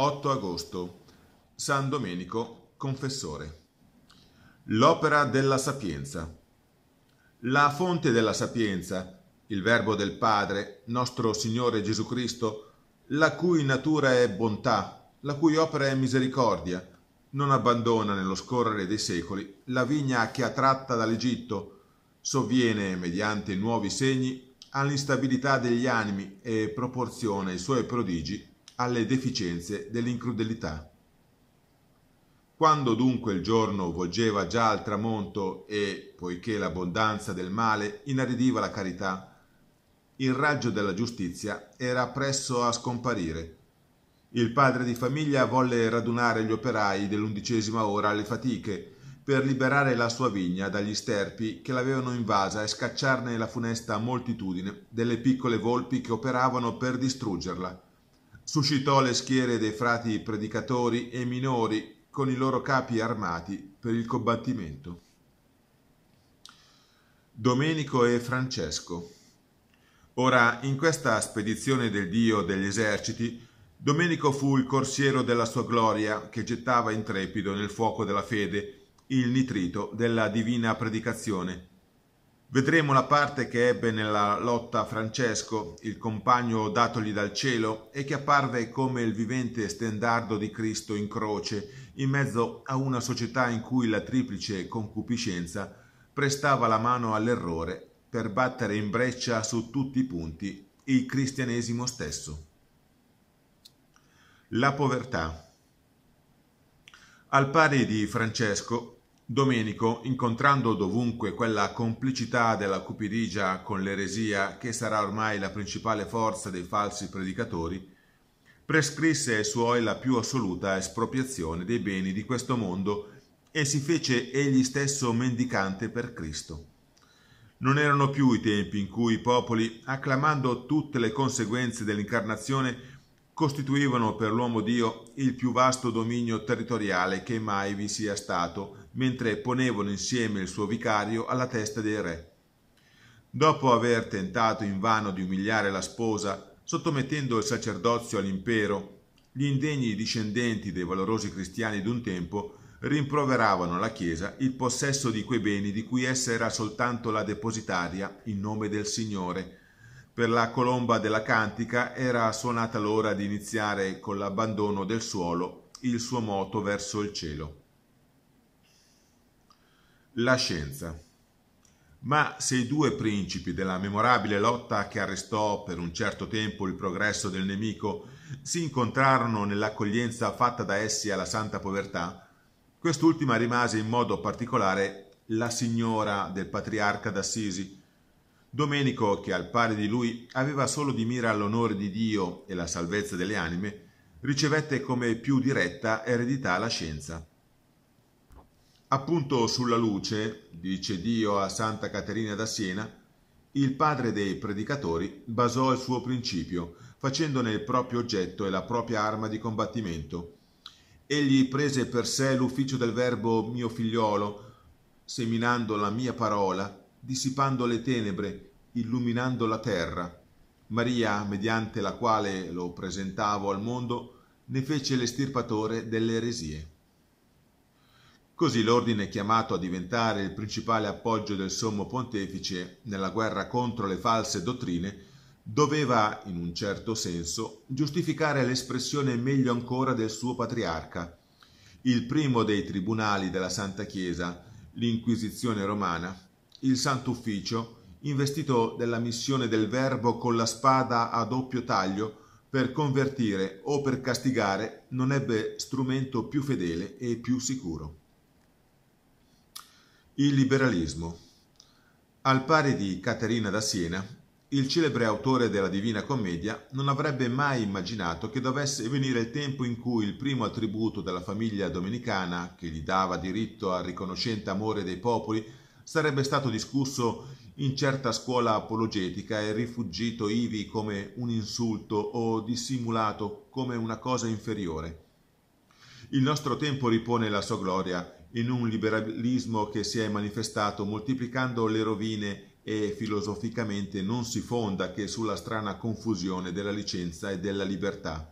8 agosto San Domenico Confessore L'opera della sapienza La fonte della sapienza, il Verbo del Padre, nostro Signore Gesù Cristo, la cui natura è bontà, la cui opera è misericordia, non abbandona nello scorrere dei secoli la vigna che ha tratta dall'Egitto, sovviene mediante nuovi segni all'instabilità degli animi e proporziona i suoi prodigi alle deficienze dell'incrudelità. Quando dunque il giorno volgeva già al tramonto e, poiché l'abbondanza del male inaridiva la carità, il raggio della giustizia era presso a scomparire. Il padre di famiglia volle radunare gli operai dell'undicesima ora alle fatiche per liberare la sua vigna dagli sterpi che l'avevano invasa e scacciarne la funesta moltitudine delle piccole volpi che operavano per distruggerla suscitò le schiere dei frati predicatori e minori con i loro capi armati per il combattimento. Domenico e Francesco. Ora, in questa spedizione del Dio degli eserciti, Domenico fu il corsiero della sua gloria che gettava intrepido nel fuoco della fede il nitrito della divina predicazione Vedremo la parte che ebbe nella lotta Francesco, il compagno datogli dal cielo, e che apparve come il vivente stendardo di Cristo in croce, in mezzo a una società in cui la triplice concupiscenza prestava la mano all'errore per battere in breccia su tutti i punti il cristianesimo stesso. La povertà. Al pari di Francesco, Domenico, incontrando dovunque quella complicità della cupidigia con l'eresia che sarà ormai la principale forza dei falsi predicatori, prescrisse ai suoi la più assoluta espropriazione dei beni di questo mondo e si fece egli stesso mendicante per Cristo. Non erano più i tempi in cui i popoli, acclamando tutte le conseguenze dell'incarnazione, costituivano per l'uomo Dio il più vasto dominio territoriale che mai vi sia stato, mentre ponevano insieme il suo vicario alla testa dei re. Dopo aver tentato invano di umiliare la sposa, sottomettendo il sacerdozio all'impero, gli indegni discendenti dei valorosi cristiani d'un tempo rimproveravano alla Chiesa il possesso di quei beni di cui essa era soltanto la depositaria in nome del Signore. Per la colomba della cantica era suonata l'ora di iniziare con l'abbandono del suolo il suo moto verso il cielo. La scienza. Ma se i due principi della memorabile lotta che arrestò per un certo tempo il progresso del nemico si incontrarono nell'accoglienza fatta da essi alla santa povertà, quest'ultima rimase in modo particolare la signora del patriarca d'Assisi. Domenico, che al pari di lui aveva solo di mira l'onore di Dio e la salvezza delle anime, ricevette come più diretta eredità la scienza. Appunto sulla luce, dice Dio a Santa Caterina da Siena, il padre dei predicatori basò il suo principio, facendone il proprio oggetto e la propria arma di combattimento. Egli prese per sé l'ufficio del verbo mio figliolo, seminando la mia parola, dissipando le tenebre, illuminando la terra. Maria, mediante la quale lo presentavo al mondo, ne fece l'estirpatore delle eresie. Così l'ordine è chiamato a diventare il principale appoggio del sommo pontefice nella guerra contro le false dottrine doveva, in un certo senso, giustificare l'espressione meglio ancora del suo patriarca, il primo dei tribunali della Santa Chiesa, l'Inquisizione romana, il Sant'Ufficio, investito della missione del Verbo con la spada a doppio taglio per convertire o per castigare, non ebbe strumento più fedele e più sicuro. Il liberalismo. Al pari di Caterina da Siena, il celebre autore della Divina Commedia non avrebbe mai immaginato che dovesse venire il tempo in cui il primo attributo della famiglia domenicana, che gli dava diritto al riconoscente amore dei popoli, sarebbe stato discusso in certa scuola apologetica e rifuggito ivi come un insulto o dissimulato come una cosa inferiore. Il nostro tempo ripone la sua gloria in un liberalismo che si è manifestato moltiplicando le rovine e filosoficamente non si fonda che sulla strana confusione della licenza e della libertà.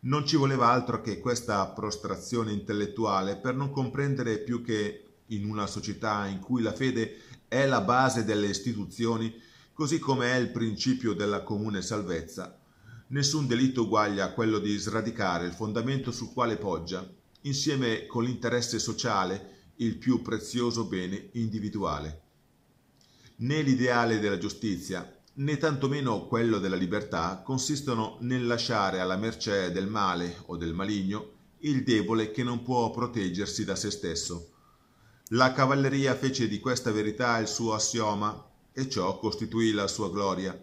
Non ci voleva altro che questa prostrazione intellettuale per non comprendere più che in una società in cui la fede è la base delle istituzioni, così come è il principio della comune salvezza, nessun delitto uguaglia a quello di sradicare il fondamento sul quale poggia insieme con l'interesse sociale, il più prezioso bene individuale. Né l'ideale della giustizia, né tantomeno quello della libertà consistono nel lasciare alla mercé del male o del maligno il debole che non può proteggersi da se stesso. La cavalleria fece di questa verità il suo assioma e ciò costituì la sua gloria.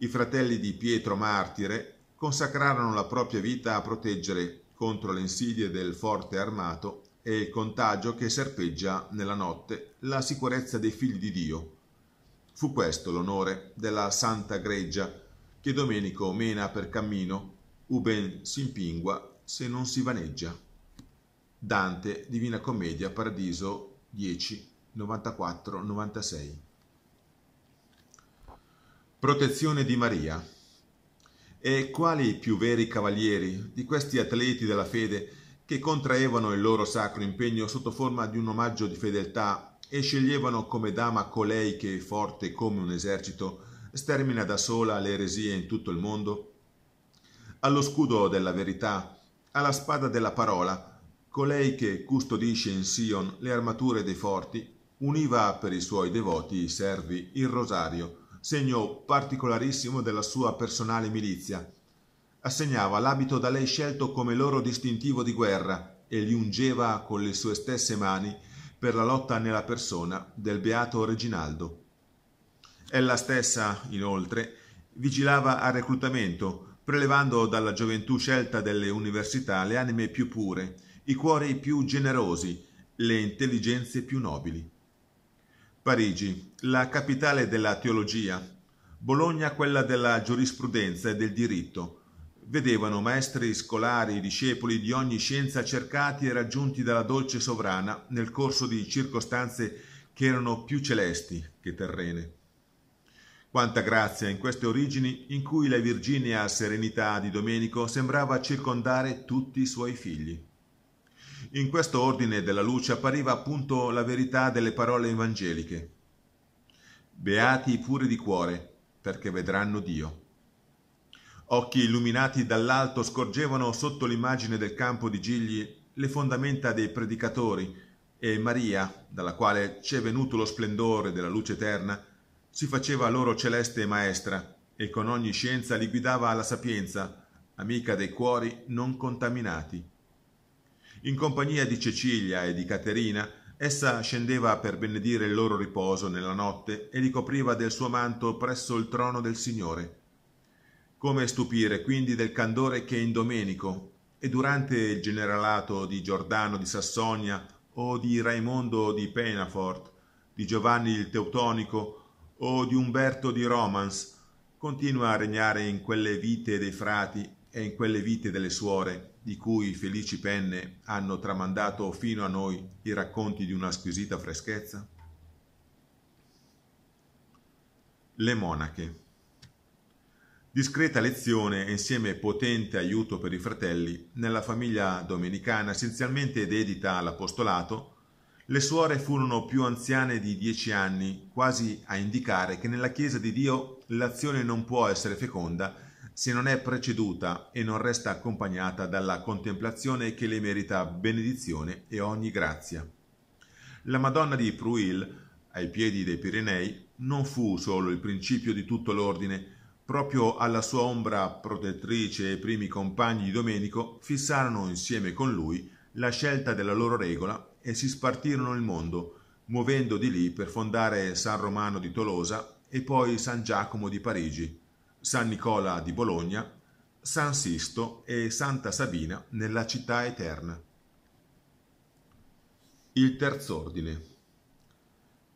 I fratelli di Pietro Martire consacrarono la propria vita a proteggere contro le insidie del forte armato e il contagio che serpeggia nella notte la sicurezza dei figli di Dio. Fu questo l'onore della santa greggia che Domenico mena per cammino, uben s'impingua se non si vaneggia. Dante, Divina Commedia, Paradiso 10, 94-96. Protezione di Maria. E quali i più veri cavalieri di questi atleti della fede che contraevano il loro sacro impegno sotto forma di un omaggio di fedeltà e sceglievano come dama colei che, forte come un esercito, stermina da sola le eresie in tutto il mondo? Allo scudo della verità, alla spada della parola, colei che custodisce in Sion le armature dei forti, univa per i suoi devoti i servi il rosario, segno particolarissimo della sua personale milizia. Assegnava l'abito da lei scelto come loro distintivo di guerra e li ungeva con le sue stesse mani per la lotta nella persona del beato Reginaldo. Ella stessa, inoltre, vigilava al reclutamento, prelevando dalla gioventù scelta delle università le anime più pure, i cuori più generosi, le intelligenze più nobili. Parigi, la capitale della teologia, Bologna quella della giurisprudenza e del diritto, vedevano maestri, scolari, discepoli di ogni scienza cercati e raggiunti dalla dolce sovrana nel corso di circostanze che erano più celesti che terrene. Quanta grazia in queste origini in cui la Virginia serenità di Domenico sembrava circondare tutti i suoi figli. In questo ordine della luce appariva appunto la verità delle parole evangeliche. Beati i puri di cuore, perché vedranno Dio. Occhi illuminati dall'alto scorgevano sotto l'immagine del campo di gigli le fondamenta dei predicatori e Maria, dalla quale c'è venuto lo splendore della luce eterna, si faceva loro celeste maestra e con ogni scienza li guidava alla sapienza, amica dei cuori non contaminati. In compagnia di Cecilia e di Caterina, essa scendeva per benedire il loro riposo nella notte e li copriva del suo manto presso il trono del Signore. Come stupire quindi del candore che in Domenico e durante il generalato di Giordano di Sassonia o di Raimondo di Penafort, di Giovanni il Teutonico o di Umberto di Romans, continua a regnare in quelle vite dei frati e in quelle vite delle suore di cui felici penne hanno tramandato fino a noi i racconti di una squisita freschezza? Le monache. Discreta lezione e insieme potente aiuto per i fratelli, nella famiglia domenicana essenzialmente dedita all'apostolato, le suore furono più anziane di dieci anni, quasi a indicare che nella Chiesa di Dio l'azione non può essere feconda se non è preceduta e non resta accompagnata dalla contemplazione che le merita benedizione e ogni grazia. La Madonna di Pruil, ai piedi dei Pirenei, non fu solo il principio di tutto l'ordine, proprio alla sua ombra protettrice e i primi compagni di Domenico fissarono insieme con lui la scelta della loro regola e si spartirono il mondo, muovendo di lì per fondare San Romano di Tolosa e poi San Giacomo di Parigi. San Nicola di Bologna, San Sisto e Santa Sabina nella città eterna. Il terzo ordine.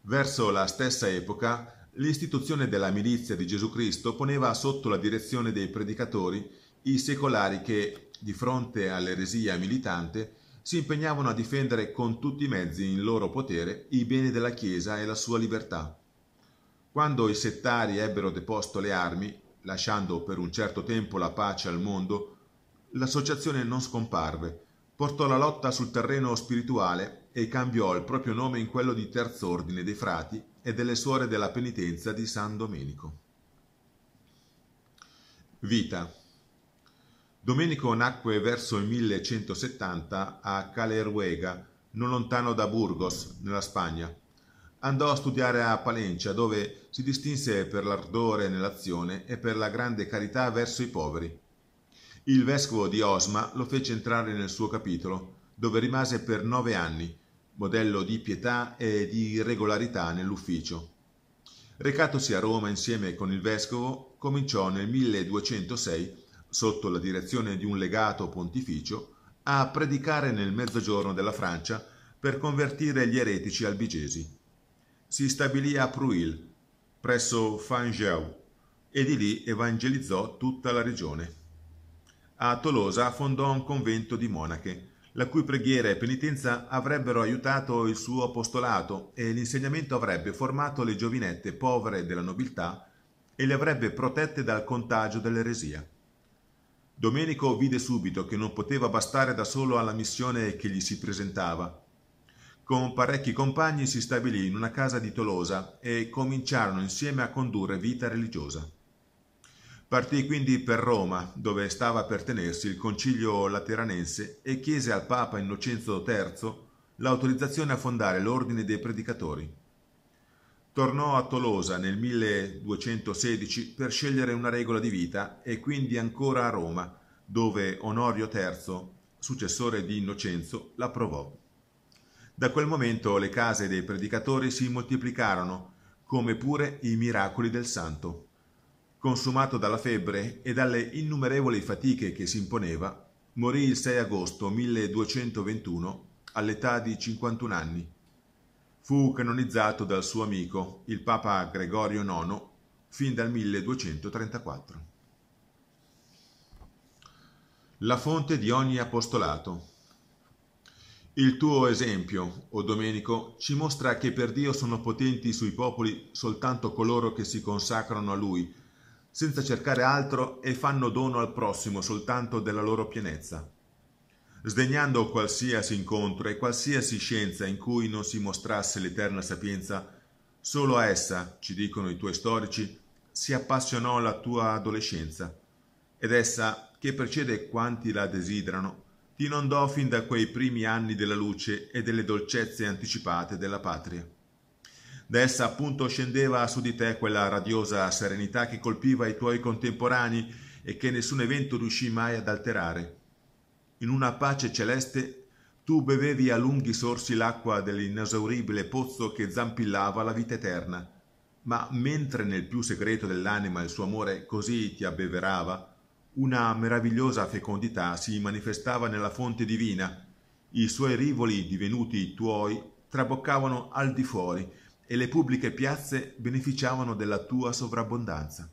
Verso la stessa epoca, l'istituzione della milizia di Gesù Cristo poneva sotto la direzione dei predicatori i secolari che, di fronte all'eresia militante, si impegnavano a difendere con tutti i mezzi in loro potere i beni della Chiesa e la sua libertà. Quando i settari ebbero deposto le armi, Lasciando per un certo tempo la pace al mondo, l'associazione non scomparve, portò la lotta sul terreno spirituale e cambiò il proprio nome in quello di Terzo Ordine dei Frati e delle Suore della Penitenza di San Domenico. Vita Domenico nacque verso il 1170 a Calerwega, non lontano da Burgos, nella Spagna. Andò a studiare a Palencia dove si distinse per l'ardore nell'azione e per la grande carità verso i poveri. Il vescovo di Osma lo fece entrare nel suo capitolo, dove rimase per nove anni, modello di pietà e di regolarità nell'ufficio. Recatosi a Roma insieme con il vescovo, cominciò nel 1206, sotto la direzione di un legato pontificio, a predicare nel mezzogiorno della Francia per convertire gli eretici albigesi si stabilì a Pruil, presso Fangeau, e di lì evangelizzò tutta la regione. A Tolosa fondò un convento di monache, la cui preghiera e penitenza avrebbero aiutato il suo apostolato e l'insegnamento avrebbe formato le giovinette povere della nobiltà e le avrebbe protette dal contagio dell'eresia. Domenico vide subito che non poteva bastare da solo alla missione che gli si presentava con parecchi compagni si stabilì in una casa di Tolosa e cominciarono insieme a condurre vita religiosa. Partì quindi per Roma, dove stava per tenersi il concilio lateranense, e chiese al Papa Innocenzo III l'autorizzazione a fondare l'ordine dei predicatori. Tornò a Tolosa nel 1216 per scegliere una regola di vita e quindi ancora a Roma, dove Onorio III, successore di Innocenzo, l'approvò. Da quel momento le case dei predicatori si moltiplicarono, come pure i miracoli del santo. Consumato dalla febbre e dalle innumerevoli fatiche che si imponeva, morì il 6 agosto 1221 all'età di 51 anni. Fu canonizzato dal suo amico, il Papa Gregorio IX, fin dal 1234. La fonte di ogni apostolato il tuo esempio, o Domenico, ci mostra che per Dio sono potenti sui popoli soltanto coloro che si consacrano a Lui, senza cercare altro e fanno dono al prossimo soltanto della loro pienezza. Sdegnando qualsiasi incontro e qualsiasi scienza in cui non si mostrasse l'eterna sapienza, solo a essa, ci dicono i tuoi storici, si appassionò la tua adolescenza, ed essa, che precede quanti la desiderano, ti inondò fin da quei primi anni della luce e delle dolcezze anticipate della patria. D'essa appunto scendeva su di te quella radiosa serenità che colpiva i tuoi contemporanei e che nessun evento riuscì mai ad alterare. In una pace celeste tu bevevi a lunghi sorsi l'acqua dell'inesauribile pozzo che zampillava la vita eterna. Ma mentre nel più segreto dell'anima il suo amore così ti abbeverava, una meravigliosa fecondità si manifestava nella fonte divina. I suoi rivoli, divenuti tuoi, traboccavano al di fuori e le pubbliche piazze beneficiavano della tua sovrabbondanza.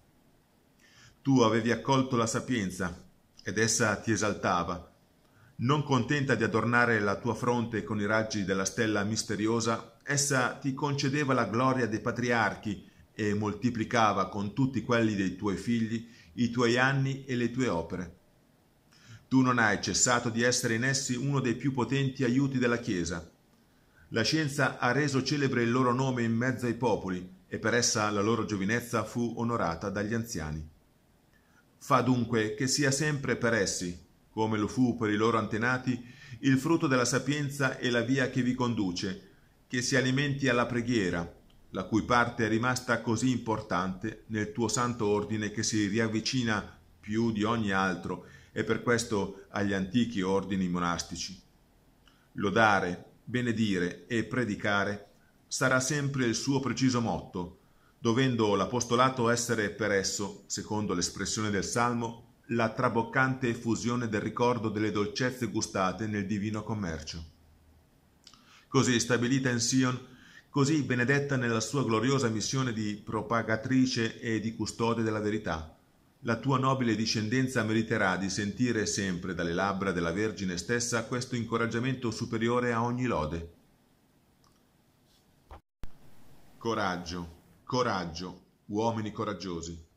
Tu avevi accolto la sapienza ed essa ti esaltava. Non contenta di adornare la tua fronte con i raggi della stella misteriosa, essa ti concedeva la gloria dei patriarchi e moltiplicava con tutti quelli dei tuoi figli i tuoi anni e le tue opere. Tu non hai cessato di essere in essi uno dei più potenti aiuti della Chiesa. La scienza ha reso celebre il loro nome in mezzo ai popoli e per essa la loro giovinezza fu onorata dagli anziani. Fa dunque che sia sempre per essi, come lo fu per i loro antenati, il frutto della sapienza e la via che vi conduce, che si alimenti alla preghiera, la cui parte è rimasta così importante nel tuo santo ordine che si riavvicina più di ogni altro e per questo agli antichi ordini monastici. Lodare, benedire e predicare sarà sempre il suo preciso motto, dovendo l'apostolato essere per esso, secondo l'espressione del Salmo, la traboccante effusione del ricordo delle dolcezze gustate nel divino commercio. Così stabilita in Sion così benedetta nella sua gloriosa missione di propagatrice e di custode della verità. La tua nobile discendenza meriterà di sentire sempre dalle labbra della Vergine stessa questo incoraggiamento superiore a ogni lode. Coraggio, coraggio, uomini coraggiosi.